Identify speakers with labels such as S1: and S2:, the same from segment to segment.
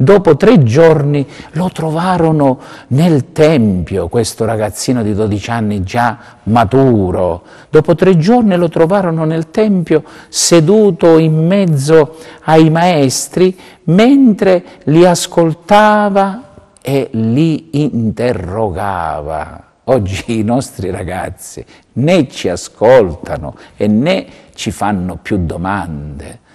S1: Dopo tre giorni lo trovarono nel Tempio, questo ragazzino di 12 anni già maturo. Dopo tre giorni lo trovarono nel Tempio seduto in mezzo ai maestri mentre li ascoltava e li interrogava. Oggi i nostri ragazzi né ci ascoltano e né ci fanno più domande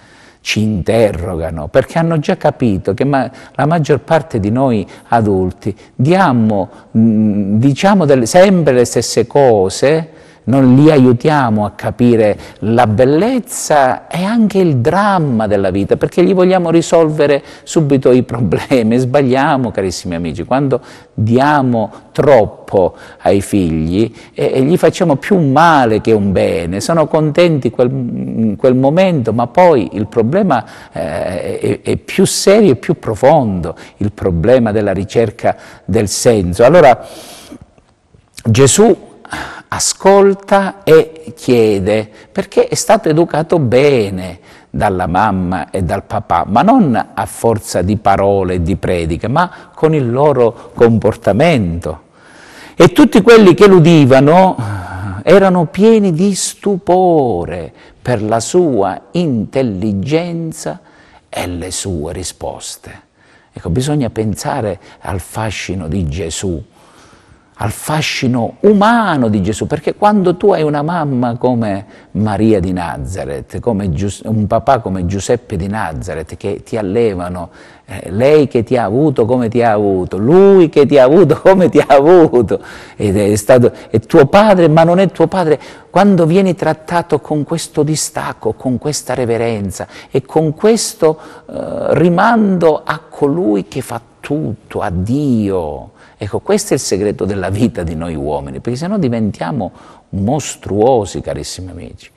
S1: ci interrogano, perché hanno già capito che ma la maggior parte di noi adulti diamo, mh, diciamo delle, sempre le stesse cose, non li aiutiamo a capire la bellezza e anche il dramma della vita, perché gli vogliamo risolvere subito i problemi. Sbagliamo, carissimi amici, quando diamo troppo ai figli e, gli facciamo più male che un bene, sono contenti quel, in quel momento, ma poi il problema eh, è, è più serio e più profondo, il problema della ricerca del senso. Allora Gesù ascolta e chiede, perché è stato educato bene dalla mamma e dal papà, ma non a forza di parole e di prediche, ma con il loro comportamento. E tutti quelli che l'udivano eh, erano pieni di stupore per la sua intelligenza e le sue risposte. Ecco, bisogna pensare al fascino di Gesù al fascino umano di Gesù, perché quando tu hai una mamma come Maria di Nazareth, come un papà come Giuseppe di Nazareth, che ti allevano, eh, lei che ti ha avuto come ti ha avuto, lui che ti ha avuto come ti ha avuto, ed è stato è tuo padre ma non è tuo padre, quando vieni trattato con questo distacco, con questa reverenza e con questo eh, rimando a colui che fa tutto, a Dio. Ecco, questo è il segreto della vita di noi uomini, perché sennò diventiamo mostruosi, carissimi amici.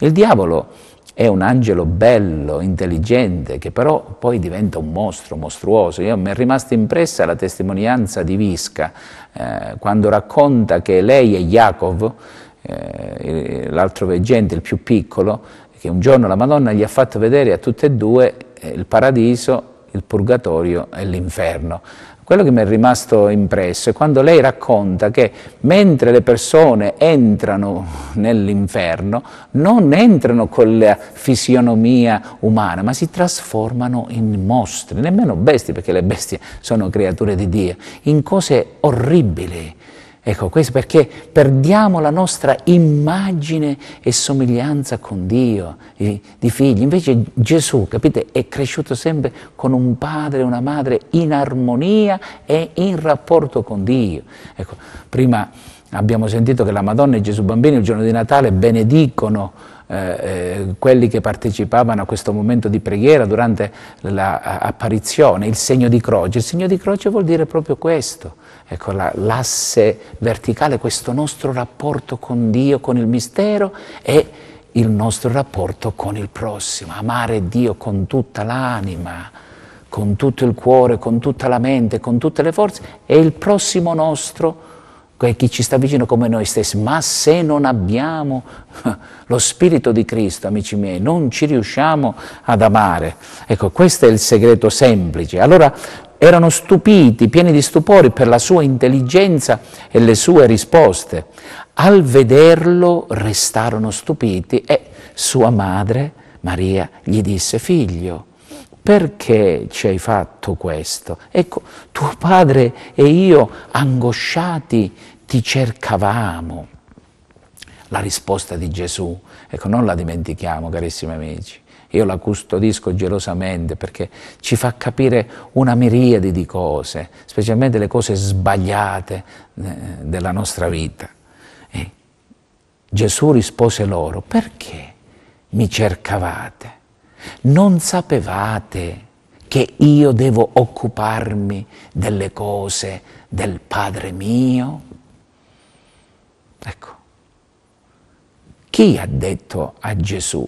S1: Il diavolo è un angelo bello, intelligente, che però poi diventa un mostro, mostruoso. Io mi è rimasta impressa la testimonianza di Visca, eh, quando racconta che lei e Jacob, eh, l'altro veggente, il più piccolo, che un giorno la Madonna gli ha fatto vedere a tutte e due eh, il paradiso il purgatorio e l'inferno. Quello che mi è rimasto impresso è quando lei racconta che mentre le persone entrano nell'inferno, non entrano con la fisionomia umana, ma si trasformano in mostri, nemmeno bestie, perché le bestie sono creature di Dio, in cose orribili, Ecco, questo perché perdiamo la nostra immagine e somiglianza con Dio, di, figli. Invece Gesù, capite, è cresciuto sempre con un padre e una madre in armonia e in rapporto con Dio. Ecco, prima abbiamo sentito che la Madonna e Gesù bambini il giorno di Natale benedicono eh, eh quelli che partecipavano a questo momento di preghiera durante l'apparizione, la il segno di croce. Il segno di croce vuol dire proprio questo, ecco, la, l'asse verticale, questo nostro rapporto con Dio, con il mistero e il nostro rapporto con il prossimo, amare Dio con tutta l'anima, con tutto il cuore, con tutta la mente, con tutte le forze e il prossimo nostro chi ci sta vicino come noi stessi, ma se non abbiamo lo Spirito di Cristo, amici miei, non ci riusciamo ad amare. Ecco, questo è il segreto semplice. Allora erano stupiti, pieni di stupori per la sua intelligenza e le sue risposte. Al vederlo restarono stupiti e sua madre, Maria, gli disse, figlio, perché ci hai fatto questo? Ecco, tuo padre e io, angosciati, ti cercavamo. La risposta di Gesù, ecco, non la dimentichiamo, carissimi amici. Io la custodisco gelosamente perché ci fa capire una miriade di cose, specialmente le cose sbagliate eh, della nostra vita. E Gesù rispose loro, perché mi cercavate? non sapevate che io devo occuparmi delle cose del Padre mio? Ecco, chi ha detto a Gesù?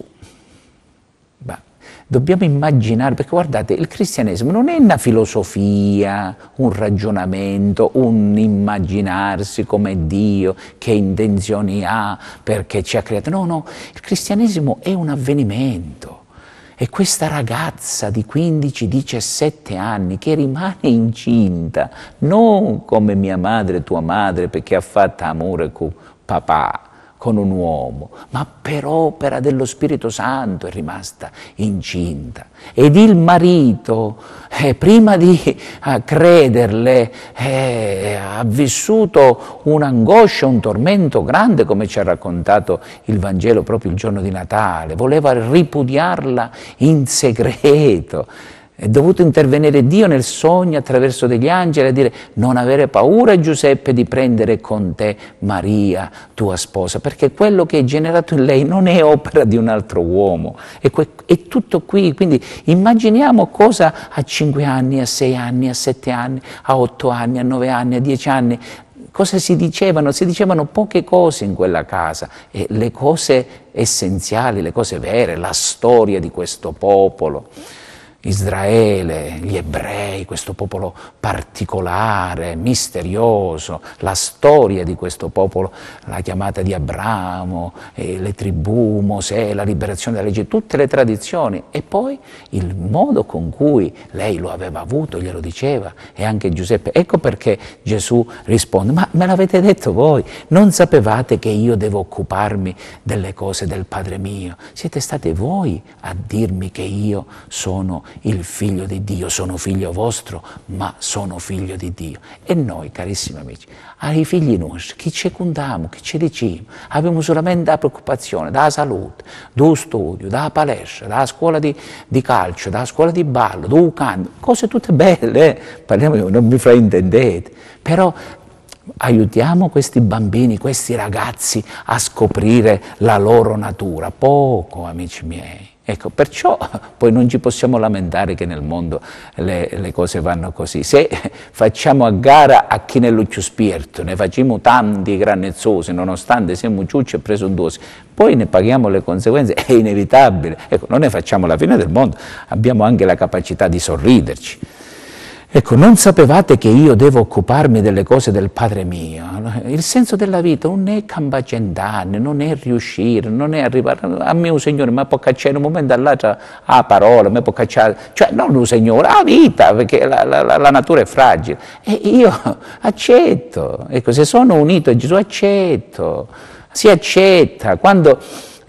S1: Beh, dobbiamo immaginare, perché guardate, il cristianesimo non è una filosofia, un ragionamento, un immaginarsi come Dio, che intenzioni ha, perché ci ha creato. No, no, il cristianesimo è un avvenimento e questa ragazza di 15-17 anni che rimane incinta, non come mia madre, tua madre, perché ha fatto amore con papà, con un uomo, ma per opera dello Spirito Santo è rimasta incinta. Ed il marito, eh, prima di eh, crederle, eh, ha vissuto un'angoscia, un tormento grande, come ci ha raccontato il Vangelo proprio il giorno di Natale. Voleva ripudiarla in segreto. È dovuto intervenire Dio nel sogno attraverso degli angeli a dire non avere paura Giuseppe di prendere con te Maria, tua sposa, perché quello che è generato in lei non è opera di un altro uomo. È, è tutto qui, quindi immaginiamo cosa a 5 anni, a 6 anni, a 7 anni, a 8 anni, a 9 anni, a 10 anni, cosa si dicevano? Si dicevano poche cose in quella casa, e le cose essenziali, le cose vere, la storia di questo popolo. Israele, gli ebrei, questo popolo particolare, misterioso, la storia di questo popolo, la chiamata di Abramo, le tribù, Mosè, la liberazione della legge, tutte le tradizioni e poi il modo con cui lei lo aveva avuto, glielo diceva e anche Giuseppe. Ecco perché Gesù risponde, ma me l'avete detto voi, non sapevate che io devo occuparmi delle cose del Padre mio, siete stati voi a dirmi che io sono il figlio di Dio, sono figlio vostro, ma sono figlio di Dio. E noi, carissimi amici, ai figli nostri, chi ci contiamo, chi ci diciamo, abbiamo solamente la preoccupazione dalla salute, dallo studio, dalla palestra, dalla scuola di, di calcio, dalla scuola di ballo, dal canto, cose tutte belle, eh? parliamo, non mi fraintendete, però aiutiamo questi bambini, questi ragazzi a scoprire la loro natura, poco amici miei. Ecco, perciò poi non ci possiamo lamentare che nel mondo le, le cose vanno così. Se facciamo a gara a chi nell'uccio spirito, ne facciamo tanti granezzosi, nonostante siamo ciucci e presuntuosi, poi ne paghiamo le conseguenze, è inevitabile. Ecco, non ne facciamo la fine del mondo, abbiamo anche la capacità di sorriderci. Ecco, non sapevate che io devo occuparmi delle cose del Padre mio. Il senso della vita non è cambacendare, non è riuscire, non è arrivare. A me un Signore mi può cacciare in un momento all'altro a parole, mi può cacciare. Cioè, non un Signore, a vita, perché la, la, la, natura è fragile. E io accetto. Ecco, se sono unito a Gesù, accetto. Si accetta. Quando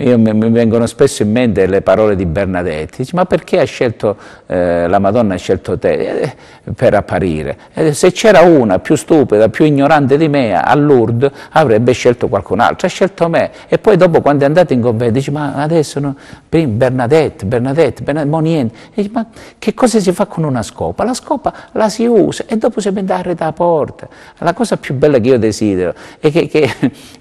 S1: io, mi, mi, vengono spesso in mente le parole di Bernadette, dice, ma perché ha scelto, eh, la Madonna ha scelto te eh, per apparire? Eh, se c'era una più stupida, più ignorante di me a Lourdes, avrebbe scelto qualcun altro, ha scelto me. E poi dopo quando è andata in convento dice, ma adesso no, Bernadette, Bernadette, Bernadette, mo niente. E Dice, ma che cosa si fa con una scopa? La scopa la si usa e dopo si mette a la porta. La cosa più bella che io desidero e che, che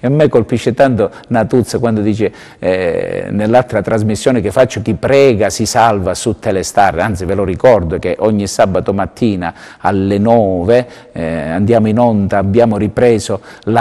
S1: a me colpisce tanto Natuzza quando dice eh, nell'altra trasmissione che faccio chi prega si salva su Telestar, anzi ve lo ricordo che ogni sabato mattina alle 9 eh, andiamo in onda, abbiamo ripreso eh,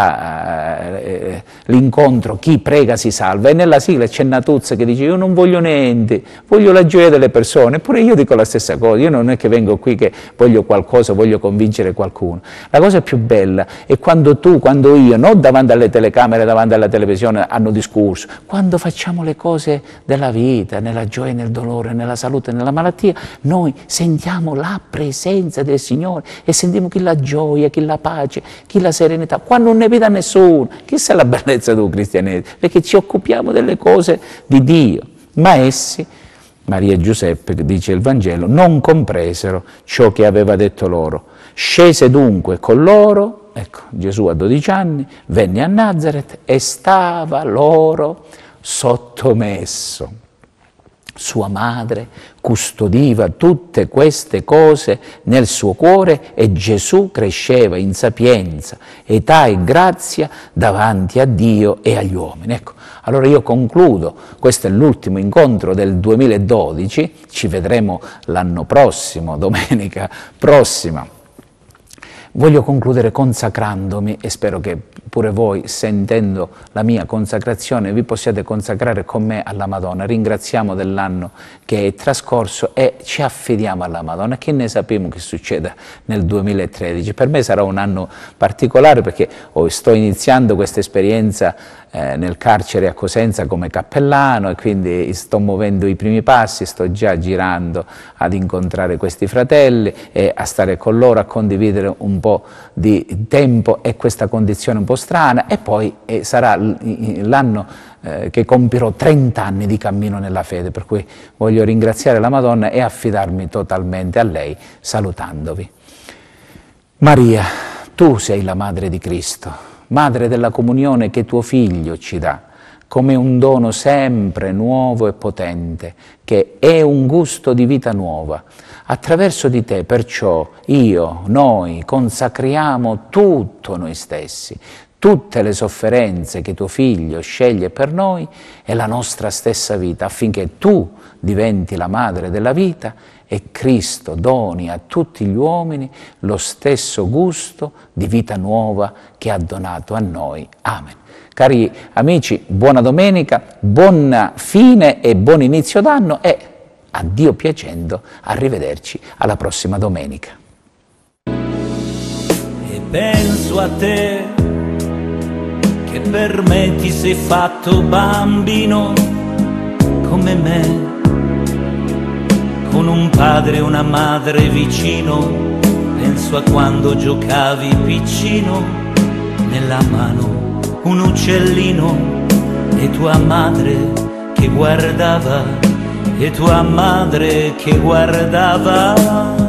S1: eh, l'incontro chi prega si salva e nella sigla c'è Natuzza che dice io non voglio niente, voglio la gioia delle persone, eppure io dico la stessa cosa, io non è che vengo qui che voglio qualcosa, voglio convincere qualcuno, la cosa più bella è quando tu, quando io, non davanti alle telecamere, davanti alla televisione hanno discorso, quando quando facciamo le cose della vita, nella gioia, nel dolore, nella salute, nella malattia, noi sentiamo la presenza del Signore e sentiamo chi la gioia, chi la pace, chi la serenità. Qua non ne veda nessuno. Chissà la bellezza del cristianesimo, perché ci occupiamo delle cose di Dio. Ma essi, Maria e Giuseppe, dice il Vangelo, non compresero ciò che aveva detto loro. Scese dunque con loro, ecco, Gesù a 12 anni, venne a Nazareth e stava loro sottomesso. Sua madre custodiva tutte queste cose nel suo cuore e Gesù cresceva in sapienza, età e grazia davanti a Dio e agli uomini. Ecco, allora io concludo, questo è l'ultimo incontro del 2012, ci vedremo l'anno prossimo, domenica prossima Voglio concludere consacrandomi e spero che pure voi, sentendo la mia consacrazione, vi possiate consacrare con me alla Madonna. Ringraziamo dell'anno che è trascorso e ci affidiamo alla Madonna. Che ne sappiamo che succeda nel 2013? Per me sarà un anno particolare perché oh, sto iniziando questa esperienza eh, nel carcere a Cosenza come cappellano e quindi sto muovendo i primi passi, sto già girando ad incontrare questi fratelli e a stare con loro, a condividere un po' di tempo e questa condizione un po' strana e poi eh, sarà l'anno eh, che compirò 30 anni di cammino nella fede, per cui voglio ringraziare la Madonna e affidarmi totalmente a lei salutandovi. Maria, tu sei la madre di Cristo Madre della comunione che tuo Figlio ci dà, come un dono sempre nuovo e potente, che è un gusto di vita nuova. Attraverso di te, perciò, io, noi, consacriamo tutto noi stessi, tutte le sofferenze che tuo figlio sceglie per noi e la nostra stessa vita, affinché tu diventi la madre della vita e Cristo doni a tutti gli uomini lo stesso gusto di vita nuova che ha donato a noi. Amen. Cari amici, buona domenica, buona fine e buon inizio d'anno e a Dio piacendo, arrivederci alla prossima domenica. E penso a te che per me ti sei fatto bambino come me con un padre e una madre vicino, penso a quando giocavi piccino, nella mano un uccellino e tua madre che guardava, e tua madre che guardava.